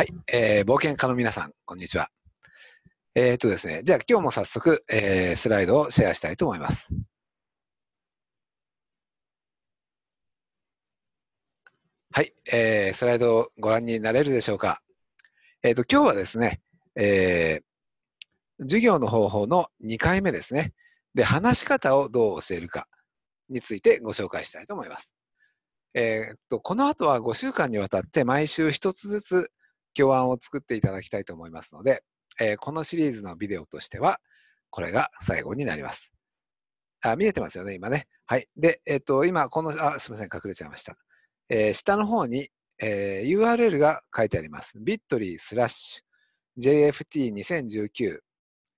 はい、えー、冒険家の皆さん、こんにちは。えー、っとですね、じゃあ今日も早速、えー、スライドをシェアしたいと思います。はい、えー、スライドをご覧になれるでしょうか。えー、っと、今日はですね、えー、授業の方法の2回目ですね。で、話し方をどう教えるかについてご紹介したいと思います。えー、っと、この後は5週間にわたって毎週1つずつ教案を作っていただきたいと思いますので、えー、このシリーズのビデオとしては、これが最後になります。あ見えてますよね、今ね。はい。で、えっ、ー、と、今、この、あ、すみません、隠れちゃいました。えー、下の方に、えー、URL が書いてあります。bit.ly スラッシュ JFT2019、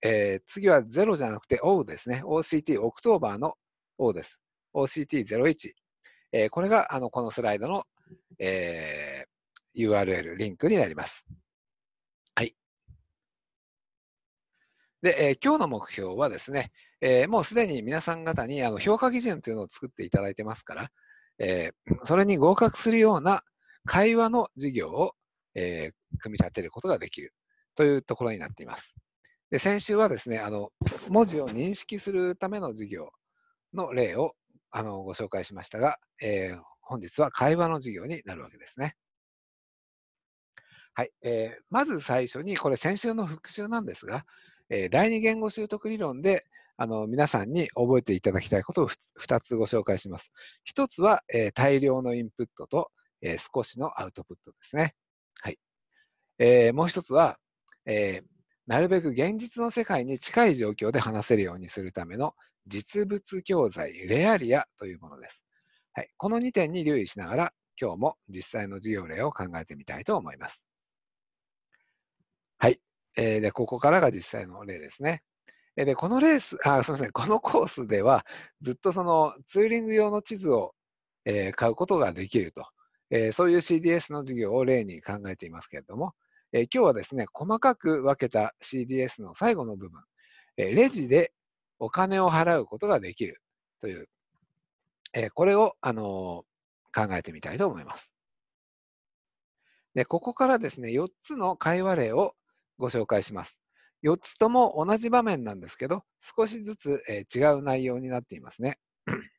え次は0じゃなくて O ですね。OCT、オクトーバーの O です。OCT01。えこれが、あの、このスライドの、え URL、リンクになります。はい。で、えー、今日の目標はですね、えー、もうすでに皆さん方にあの評価基準というのを作っていただいてますから、えー、それに合格するような会話の授業を、えー、組み立てることができるというところになっています。で先週はですねあの、文字を認識するための授業の例をあのご紹介しましたが、えー、本日は会話の授業になるわけですね。はい、えー、まず最初に、これ先週の復習なんですが、えー、第二言語習得理論であの皆さんに覚えていただきたいことを2つご紹介します。1つは、えー、大量のインプットと、えー、少しのアウトプットですね。はいえー、もう1つは、えなるべく現実の世界に近い状況で話せるようにするための実物教材、レアリアというものです。はい、この2点に留意しながら、今日も実際の授業例を考えてみたいと思います。えー、で、ここからが実際の例ですね。で、このレース、あ、すみません、このコースでは、ずっとそのツーリング用の地図を、えー、買うことができると、えー、そういう CDS の授業を例に考えていますけれども、え今日はですね、細かく分けた CDS の最後の部分、えレジでお金を払うことができるという、えこれを、あの考えてみたいと思います。で、ここからですね、4つの会話例をご紹介します。4つとも同じ場面なんですけど、少しずつ、え違う内容になっていますね。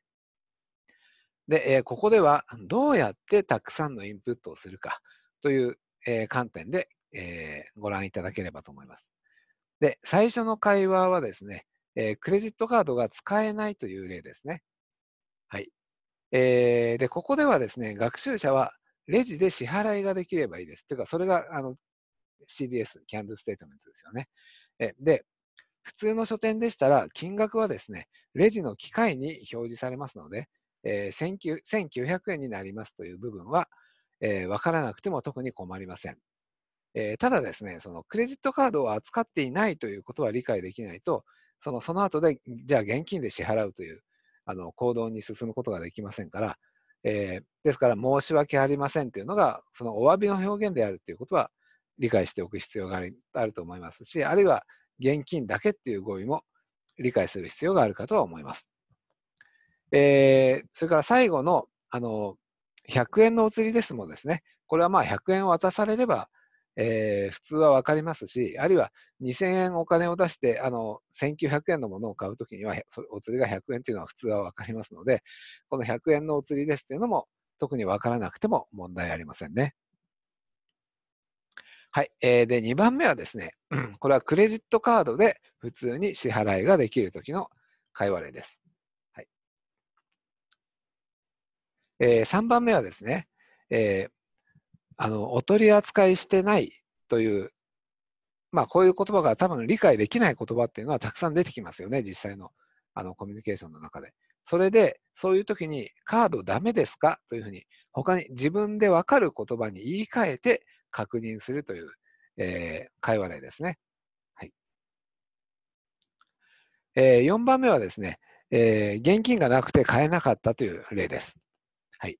で、えここではどうやってたくさんのインプットをするかという、え観点で、えご覧いただければと思います。で、最初の会話はですね、えクレジットカードが使えないという例ですね。はい。えー、で、ここではですね、学習者はレジで支払いができればいいです。というか、それがあの CDS、キャンドルステートメントですよね。えで、普通の書店でしたら、金額はですね、レジの機械に表示されますので、え1900円になりますという部分は、え分からなくても特に困りません。えただですね、そのクレジットカードを扱っていないということは理解できないと、そのその後で、じゃあ現金で支払うというあの行動に進むことができませんから、えー、ですから申し訳ありませんというのが、そのお詫びの表現であるということは理解しておく必要があると思いますし、あるいは現金だけっていう合意も理解する必要があるかとは思います。えー、それから最後のあの100円のお釣りですもですね、これはまあ100円を渡されれば、えー、普通は分かりますし、あるいは2000円お金を出して、あの1900円のものを買うときには、それお釣りが100円というのは普通は分かりますので、この100円のお釣りですというのも、特に分からなくても問題ありませんね。はい。えー、で、2番目はですね、これはクレジットカードで普通に支払いができるときの会話例です。はい。えー、3番目はですね、えー、あの、お取り扱いしてないという、まあ、こういう言葉が多分理解できない言葉っていうのはたくさん出てきますよね、実際のあのコミュニケーションの中で。それで、そういう時に、カードダメですかというふうに、他に自分でわかる言葉に言い換えて確認するという、えー、会話例ですね。はいえー、4番目はですね、えー、現金がなくて買えなかったという例です。はい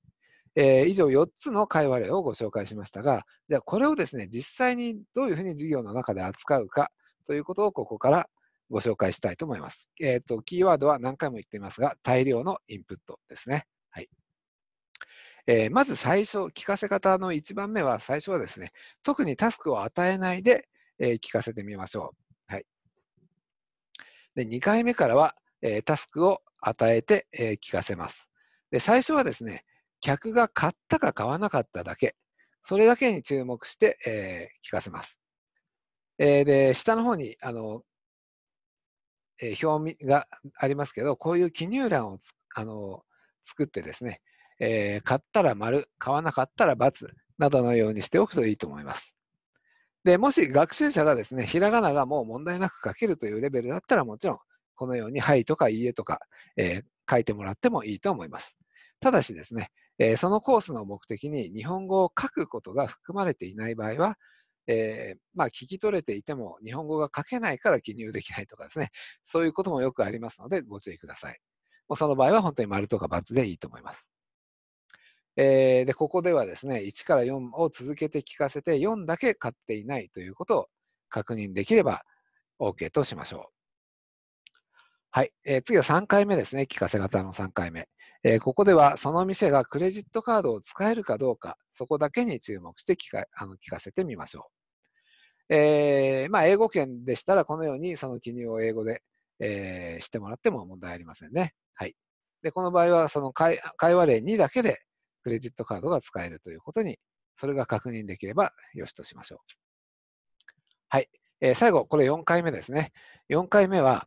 えー、以上4つの会話例をご紹介しましたが、じゃあこれをですね、実際にどういうふうに授業の中で扱うかということをここからご紹介したいと思います。えっ、ー、と、キーワードは何回も言っていますが、大量のインプットですね。はい。えー、まず最初、聞かせ方の1番目は、最初はですね、特にタスクを与えないで、えー、聞かせてみましょう。はい、で2回目からは、えー、タスクを与えて、え聞かせます。で最初はですね、客が買ったか買わなかっただけ、それだけに注目して、え聞かせます。えで下の方にあの、え表がありますけど、こういう記入欄をあの作ってですね、えー、買ったら丸、買わなかったら×などのようにしておくといいと思います。で、もし学習者がですね、ひらがながもう問題なく書けるというレベルだったらもちろん、このようにはいとかいいえとか、えー、書いてもらってもいいと思います。ただしですね、えー、そのコースの目的に日本語を書くことが含まれていない場合は、えー、まあ、聞き取れていても日本語が書けないから記入できないとかですね、そういうこともよくありますのでご注意ください。もうその場合は本当に丸とか×でいいと思います。えー、で、ここではですね、1から4を続けて聞かせて、4だけ買っていないということを確認できれば OK としましょう。はい、えー、次は3回目ですね、聞かせ方の3回目。えー、ここではその店がクレジットカードを使えるかどうか、そこだけに注目して聞かあの聞かせてみましょう。えー、まあ、英語圏でしたら、このようにその記入を英語で、えー、してもらっても問題ありませんね。はい。で、この場合は、その会会話例2だけでクレジットカードが使えるということに、それが確認できればよしとしましょう。はい。えー、最後、これ4回目ですね。4回目は、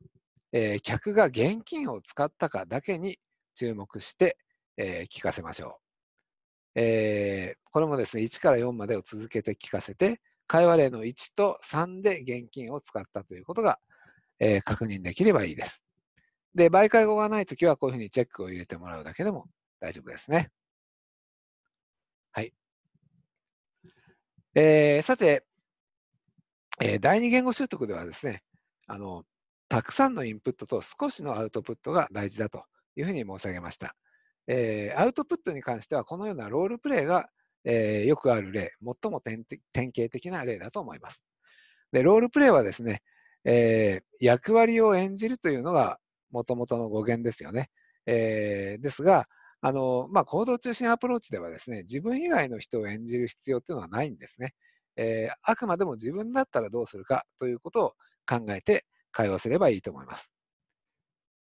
えー、客が現金を使ったかだけに注目して、えー、聞かせましょう、えー、これもですね、1から4までを続けて聞かせて、会話例の1と3で現金を使ったということが、えー、確認できればいいです。で、媒介語がないときは、こういうふうにチェックを入れてもらうだけでも大丈夫ですね。えー、さて、えー、第二言語習得ではですねあの、たくさんのインプットと少しのアウトプットが大事だというふうに申し上げました。えー、アウトプットに関しては、このようなロールプレイが、えー、よくある例、最も典型的な例だと思います。でロールプレイはですね、えー、役割を演じるというのがもともとの語源ですよね。えー、ですが、あのまあ、行動中心アプローチではですね、自分以外の人を演じる必要というのはないんですね。えー、あくまでも自分だったらどうするかということを考えて会話すればいいと思います。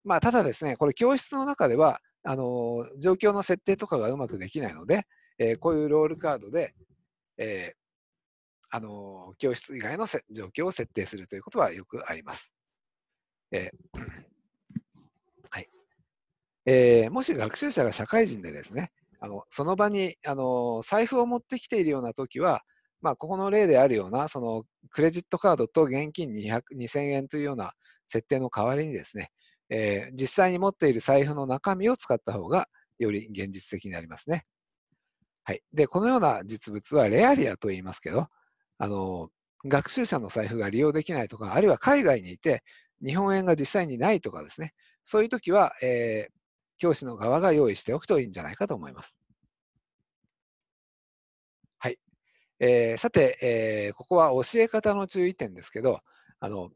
まあ、ただですね、これ教室の中では、あの状況の設定とかがうまくできないので、えー、こういうロールカードで、えあの教室以外の状況を設定するということはよくあります。えーえー、もし学習者が社会人でですね、あのその場にあの財布を持ってきているようなときは、まあ、ここの例であるような、そのクレジットカードと現金200 2000円というような設定の代わりにですね、えー、実際に持っている財布の中身を使った方がより現実的になりますね。はい、でこのような実物はレアリアと言いますけど、あの学習者の財布が利用できないとか、あるいは海外にいて日本円が実際にないとかですね、そういう時は、えー、教師の側が用意しておくといいんじゃないかと思います。はい。えー、さて、えー、ここは教え方の注意点ですけど、あの、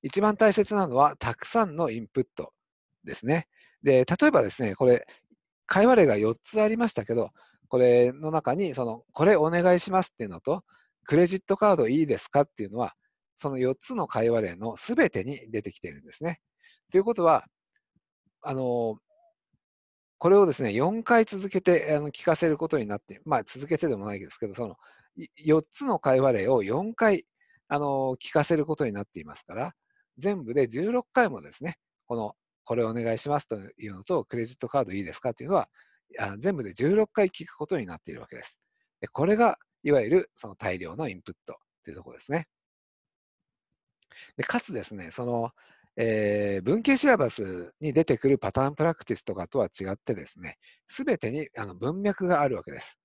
一番大切なのは、たくさんのインプットですね。で、例えばですね、これ、会話例が4つありましたけど、これの中に、その、これお願いしますっていうのと、クレジットカードいいですかっていうのは、その4つの会話例の全てに出てきているんですね。ということは、あの、これをですね、4回続けてあの聞かせることになって、まあ、続けてでもないですけど、その4つの会話例を4回あの聞かせることになっていますから、全部で16回もですね、この、これお願いしますというのと、クレジットカードいいですかというのは、全部で16回聞くことになっているわけです。でこれが、いわゆるその大量のインプットというところですね。でかつですね、そのえー、文系シラバスに出てくるパターンプラクティスとかとは違ってですね、すべてにあの文脈があるわけです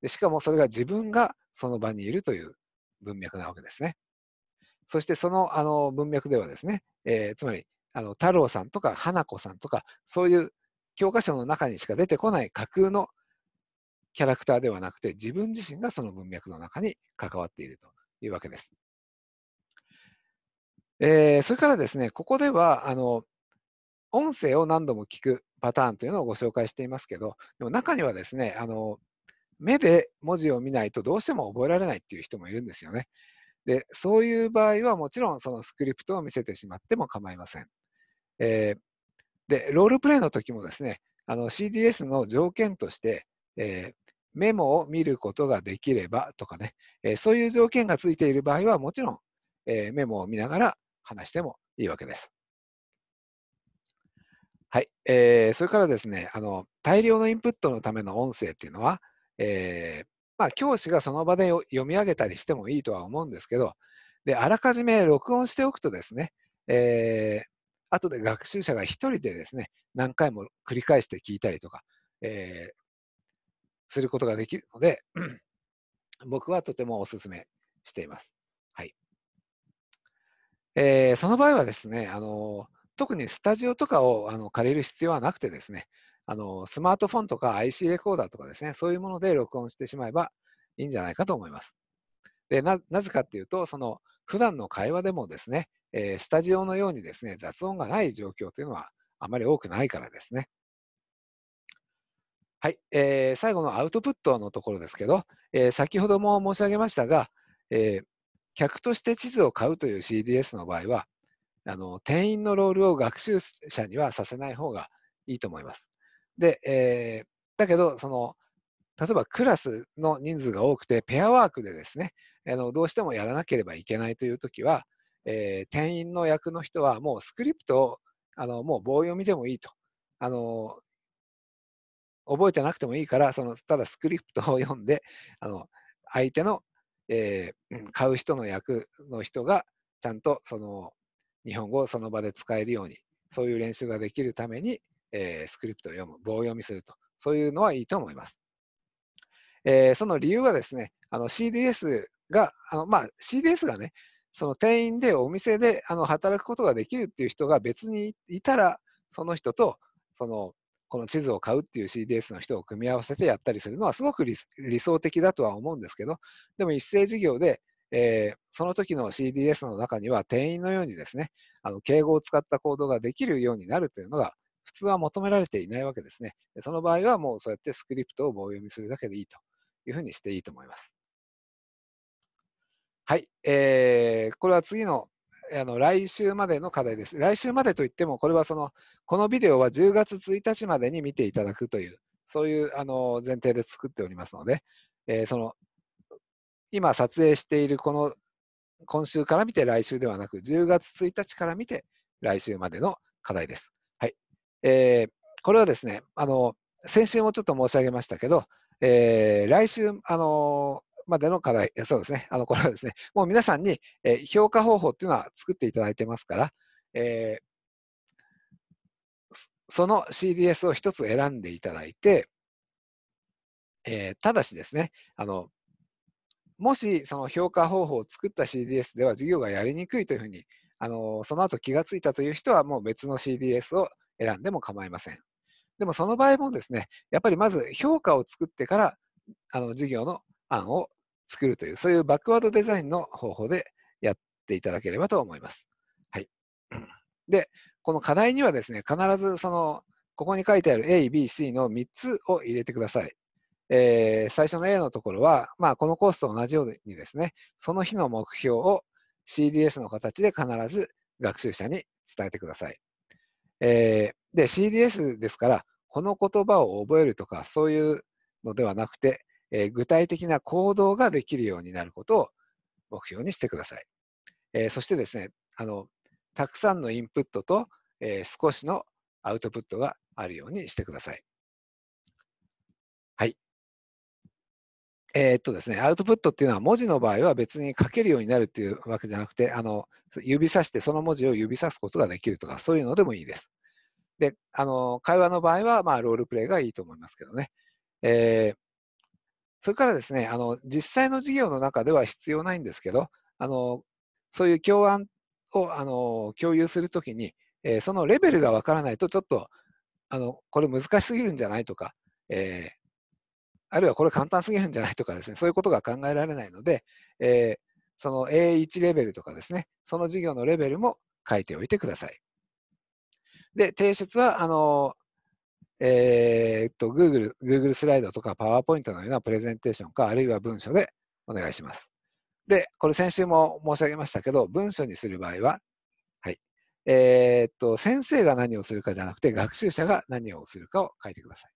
で。しかもそれが自分がその場にいるという文脈なわけですね。そしてそのあの文脈ではですね、えー、つまりあの太郎さんとか花子さんとか、そういう教科書の中にしか出てこない架空のキャラクターではなくて、自分自身がその文脈の中に関わっているというわけです。えー、それからですね、ここでは、あの、音声を何度も聞くパターンというのをご紹介していますけど、でも中にはですね、あの、目で文字を見ないとどうしても覚えられないっていう人もいるんですよね。で、そういう場合はもちろんそのスクリプトを見せてしまっても構いません。えー、で、ロールプレイの時もですね、あの CDS の条件として、えー、メモを見ることができればとかね、えー、そういう条件がついている場合はもちろん、えメモを見ながら話してもいいわけです。はい、えー、それからですねあの、大量のインプットのための音声っていうのは、えー、まあ、教師がその場で読み上げたりしてもいいとは思うんですけど、であらかじめ録音しておくとですね、えー、後で学習者が1人でですね、何回も繰り返して聞いたりとか、えー、することができるので、僕はとてもお勧めしています。えー、その場合はですね、あの特にスタジオとかをあの借りる必要はなくてですね、あのスマートフォンとか IC レコーダーとかですね、そういうもので録音してしまえばいいんじゃないかと思います。でなぜかっていうと、その普段の会話でもですね、えー、スタジオのようにですね、雑音がない状況というのはあまり多くないからですね。はい、えー、最後のアウトプットのところですけど、えー、先ほども申し上げましたが、えー、客として地図を買うという CDS の場合は、あの店員のロールを学習者にはさせない方がいいと思います。で、えー、だけど、その、例えばクラスの人数が多くて、ペアワークでですね、あのどうしてもやらなければいけないというときは、えー、店員の役の人はもうスクリプトをあのもう棒読みでもいいと。あの覚えてなくてもいいから、そのただスクリプトを読んであの、相手のえー、買う人の役の人がちゃんとその日本語をその場で使えるように、そういう練習ができるために、えー、スクリプトを読む、棒読みすると、そういうのはいいと思います。えー、その理由はですね、CDS が、あのまあ、CDS がね、その店員でお店であの働くことができるっていう人が別にいたら、その人とそのこの地図を買うっていう CDS の人を組み合わせてやったりするのはすごく理想的だとは思うんですけど、でも一斉事業で、えー、その時の CDS の中には店員のようにですね、あの敬語を使った行動ができるようになるというのが普通は求められていないわけですね。その場合はもうそうやってスクリプトを棒読みするだけでいいというふうにしていいと思います。はい、えー、これは次のあの来週までの課題です。来週までといっても、これはその、このビデオは10月1日までに見ていただくという、そういうあの前提で作っておりますので、えー、その今撮影しているこの今週から見て来週ではなく、10月1日から見て来週までの課題です。はいえー、これはですねあの、先週もちょっと申し上げましたけど、えー、来週、あのまでの課題、そうですね、あのこれはですね、もう皆さんに、え評価方法っていうのは作っていただいてますから、えー、その CDS を一つ選んでいただいて、えー、ただしですね、あのもしその評価方法を作った CDS では授業がやりにくいというふうに、あのその後気がついたという人はもう別の CDS を選んでも構いません。でもその場合もですね、やっぱりまず評価を作ってからあの授業の案を作るという、そういうバックワードデザインの方法でやっていただければと思います。はい。で、この課題にはですね、必ずその、ここに書いてある A、B、C の3つを入れてください。えー、最初の A のところは、まあ、このコースと同じようにですね、その日の目標を CDS の形で必ず学習者に伝えてください。えー、で、CDS ですから、この言葉を覚えるとか、そういうのではなくて、え具体的な行動ができるようになることを目標にしてください。えそしてですねあの、たくさんのインプットと、え少しのアウトプットがあるようにしてください。はい。えー、っとですね、アウトプットっていうのは文字の場合は別に書けるようになるっていうわけじゃなくて、あの指さしてその文字を指さすことができるとか、そういうのでもいいです。で、あの会話の場合は、まあ、ロールプレイがいいと思いますけどね。えーそれからですね、あの実際の事業の中では必要ないんですけど、あのそういう教案をあの共有するときに、えー、そのレベルがわからないと、ちょっとあのこれ難しすぎるんじゃないとか、えー、あるいはこれ簡単すぎるんじゃないとかですね、そういうことが考えられないので、えー、その A1 レベルとかですね、その事業のレベルも書いておいてください。で、提出は、あのえー、っと、Google、Google スライドとか PowerPoint のようなプレゼンテーションか、あるいは文書でお願いします。で、これ先週も申し上げましたけど、文書にする場合は、はい。えー、っと、先生が何をするかじゃなくて、学習者が何をするかを書いてください。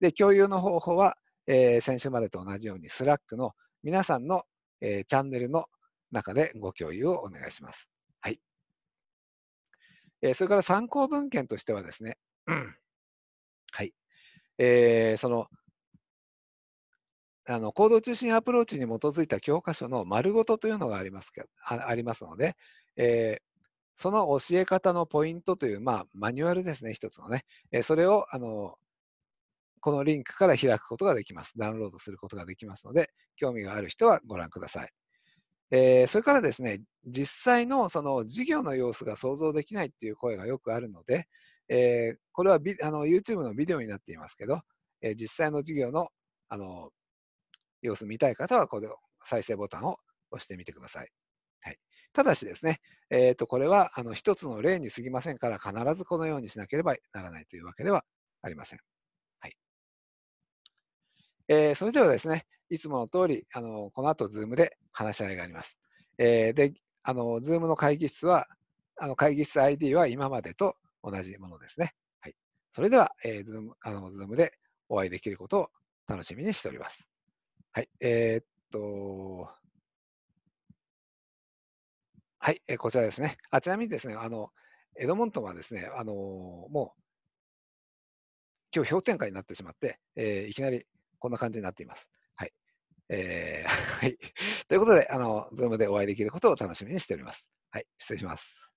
で、共有の方法は、えー、先週までと同じように Slack の皆さんの、えー、チャンネルの中でご共有をお願いします。はい。えー、それから参考文献としてはですね、はい。えー、その、あの行動中心アプローチに基づいた教科書の丸ごとというのがありますけあありますので、えー、その教え方のポイントという、まあ、マニュアルですね、一つのね。えー、それをあのこのリンクから開くことができます。ダウンロードすることができますので、興味がある人はご覧ください。えー、それからですね、実際のその授業の様子が想像できないっていう声がよくあるので、えー、これはビあの YouTube のビデオになっていますけど、えー、実際の授業のあの様子見たい方は、これを再生ボタンを押してみてください。はい、ただしですね、えー、とこれはあの一つの例に過ぎませんから、必ずこのようにしなければならないというわけではありません。はいえー、それではですね、いつもの通り、あのこの後、Zoom で話し合いがあります。えー、で、あの Zoom の会議室は、あの会議室 ID は今までと同じものですね。はい。それでは、えー、ズーム、あの、ズームでお会いできることを楽しみにしております。はい。えー、っと、はい、えー、こちらですね。あ、ちなみにですね、あの、エドモントンはですね、あのー、もう、今日氷点下になってしまって、えー、いきなりこんな感じになっています。はい。えー、はい。ということで、あの、ズームでお会いできることを楽しみにしております。はい、失礼します。